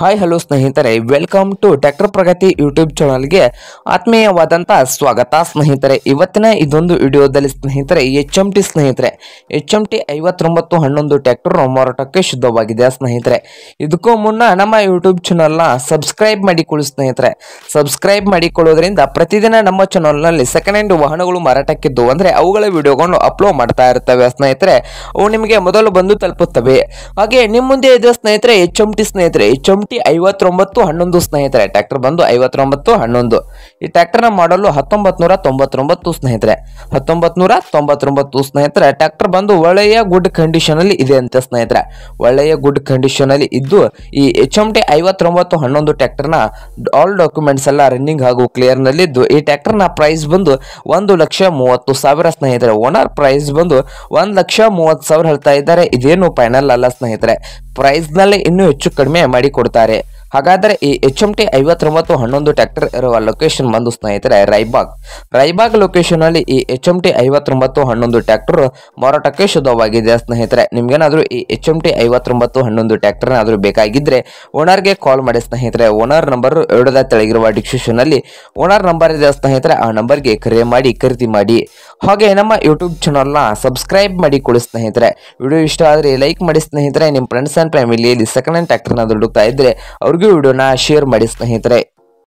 hi hello ಸ್ನೇಹಿತರೆ welcome to tractor Pragati YouTube ಚಾನಲ್ಗೆ ಆತ್ಮೀಯವಾದಂಥ ಸ್ವಾಗತ ಸ್ನೇಹಿತರೆ ಇವತ್ತಿನ ಇದೊಂದು ವಿಡಿಯೋದಲ್ಲಿ ಸ್ನೇಹಿತರೆ ಎಚ್ ಎಂ ಟಿ ಸ್ನೇಹಿತರೆ ಎಚ್ ಎಂ ಟಿ ಐವತ್ತೊಂಬತ್ತು ಹನ್ನೊಂದು ಟ್ಯಾಕ್ಟರ್ ಮಾರಾಟಕ್ಕೆ ಶುದ್ಧವಾಗಿದೆ ಸ್ನೇಹಿತರೆ ಇದಕ್ಕೂ ಮುನ್ನ ನಮ್ಮ ಯೂಟ್ಯೂಬ್ ಚಾನಲ್ನ ಸಬ್ಸ್ಕ್ರೈಬ್ ಮಾಡಿಕೊಳ್ಳಿ ಸ್ನೇಹಿತರೆ ಸಬ್ಸ್ಕ್ರೈಬ್ ಮಾಡಿಕೊಳ್ಳೋದ್ರಿಂದ ಪ್ರತಿದಿನ ನಮ್ಮ ಚಾನಲ್ನಲ್ಲಿ ಸೆಕೆಂಡ್ ಹ್ಯಾಂಡ್ ವಾಹನಗಳು ಮಾರಾಟಕ್ಕಿದ್ದು ಅಂದರೆ ಅವುಗಳ ವಿಡಿಯೋಗಳನ್ನು ಅಪ್ಲೋಡ್ ಮಾಡ್ತಾ ಇರ್ತವೆ ಸ್ನೇಹಿತರೆ ಅವು ನಿಮಗೆ ಮೊದಲು ಬಂದು ತಲುಪುತ್ತವೆ ಹಾಗೆ ನಿಮ್ಮ ಮುಂದೆ ಇದೆ ಸ್ನೇಹಿತರೆ ಎಚ್ ಎಂ ಟಿ ಸ್ನೇಹಿತರೆ ಎಚ್ ಟಿ ಐವತ್ತೊಂಬತ್ತು ಹನ್ನೊಂದು ಸ್ನೇಹಿತರೆ ಟ್ರ್ಯಾಕ್ಟರ್ ಬಂದು ಐವತ್ತೊಂಬತ್ತು ಹನ್ನೊಂದು ಈ ಟ್ರ್ಯಾಕ್ಟರ್ನ ಮಾಡಲು ಹತ್ತೊಂಬತ್ತು ನೂರ ತೊಂಬತ್ತೊಂಬತ್ತು ಸ್ನೇಹಿತರೆ ಹತ್ತೊಂಬತ್ತು ನೂರ ತೊಂಬತ್ತೊಂಬತ್ತು ಸ್ನೇಹಿತರೆ ಟ್ರ್ಯಾಕ್ಟರ್ ಬಂದು ಒಳ್ಳೆಯ ಗುಡ್ ಕಂಡೀಷನ್ ಅಲ್ಲಿ ಇದೆ ಅಂತ ಸ್ನೇಹಿತರೆ ಒಳ್ಳೆಯ ಗುಡ್ ಕಂಡೀಷನ್ ಅಲ್ಲಿ ಇದ್ದು ಈ ಎಚ್ ಎಂ ಟಿ ಐವತ್ತೊಂಬತ್ತು ಹನ್ನೊಂದು ಟ್ರ್ಯಾಕ್ಟರ್ನ ಆಲ್ ಡಾಕ್ಯುಮೆಂಟ್ಸ್ ಎಲ್ಲ ರನ್ನಿಂಗ್ ಹಾಗೂ ಕ್ಲಿಯರ್ ನಲ್ಲಿ ಇದ್ದು ಈ ಟ್ರ್ಯಾಕ್ಟರ್ನ ಪ್ರೈಸ್ ಬಂದು ಒಂದು ಲಕ್ಷ ಮೂವತ್ತು ಸಾವಿರ ಸ್ನೇಹಿತರೆ ಓನರ್ ಪ್ರೈಸ್ ಬಂದು ಒಂದು ಲಕ್ಷ ಮೂವತ್ತು ಸಾವಿರ ಹೇಳ್ತಾ ಇದ್ದಾರೆ ಇದೇನು ಫೈನಲ್ ಅಲ್ಲ ಸ್ನೇಹಿತರೆ ಪ್ರೈಸ್ ನಲ್ಲಿ ಇನ್ನೂ ಹೆಚ್ಚು ಕಡಿಮೆ ಮಾಡಿ ಕೊಡ್ತಾರೆ ಕೊಡ್ತಾರೆ ಹಾಗಾದರೆ ಈ ಎಚ್ ಎಂ ಟಿ ಐವತ್ತೊಂಬತ್ತು ಹನ್ನೊಂದು ಟ್ರ್ಯಾಕ್ಟರ್ ಇರುವ ಲೊಕೇಶನ್ ಬಂದು ಸ್ನೇಹಿತರೆ ರೈಬಾಗ್ ರಾಯ್ಬಾಗ್ ಲೊಕೇಶನಲ್ಲಿ ಈ ಎಚ್ ಎಂ ಟಿ ಐವತ್ತೊಂಬತ್ತು ಹನ್ನೊಂದು ಟ್ರ್ಯಾಕ್ಟರ್ ಮಾರಾಟಕ್ಕೆ ಶುದ್ಧವಾಗಿದೆ ಸ್ನೇಹಿತರೆ ನಿಮಗೇನಾದರೂ ಈ ಎಚ್ ಎಂ ಟಿ ಐವತ್ತೊಂಬತ್ತು ಹನ್ನೊಂದು ಟ್ರ್ಯಾಕ್ಟರ್ನಾದರೂ ಬೇಕಾಗಿದ್ದರೆ ಓನರ್ಗೆ ಕಾಲ್ ಮಾಡಿ ಸ್ನೇಹಿತರೆ ಓನರ್ ನಂಬರ್ ಎರಡದ ತೆಳಗಿರುವ ಅಲ್ಲಿ ಓನರ್ ನಂಬರ್ ಇದೆ ಸ್ನೇಹಿತರೆ ಆ ನಂಬರ್ಗೆ ಕರೆ ಮಾಡಿ ಖರೀದಿ ಮಾಡಿ ಹಾಗೆ ನಮ್ಮ ಯೂಟ್ಯೂಬ್ ಚಾನಲ್ನ ಸಬ್ಸ್ಕ್ರೈಬ್ ಮಾಡಿ ಕೊಡಿ ಸ್ನೇಹಿತರೆ ವಿಡಿಯೋ ಇಷ್ಟ ಆದರೆ ಲೈಕ್ ಮಾಡಿ ಸ್ನೇಹಿತರೆ ನಿಮ್ಮ ಫ್ರೆಂಡ್ಸ್ ಆ್ಯಂಡ್ ಫ್ಯಾಮಿಲಿಯಲ್ಲಿ ಸೆಕೆಂಡ್ ಹ್ಯಾಂಡ್ ಟ್ಯಾಕ್ಟರ್ನ ದುಡುಕ್ತಾ ಇದ್ದರೆ ಅವ್ರಿಗೂ ವಿಡಿಯೋನ ಶೇರ್ ಮಾಡಿ ಸ್ನೇಹಿತರೆ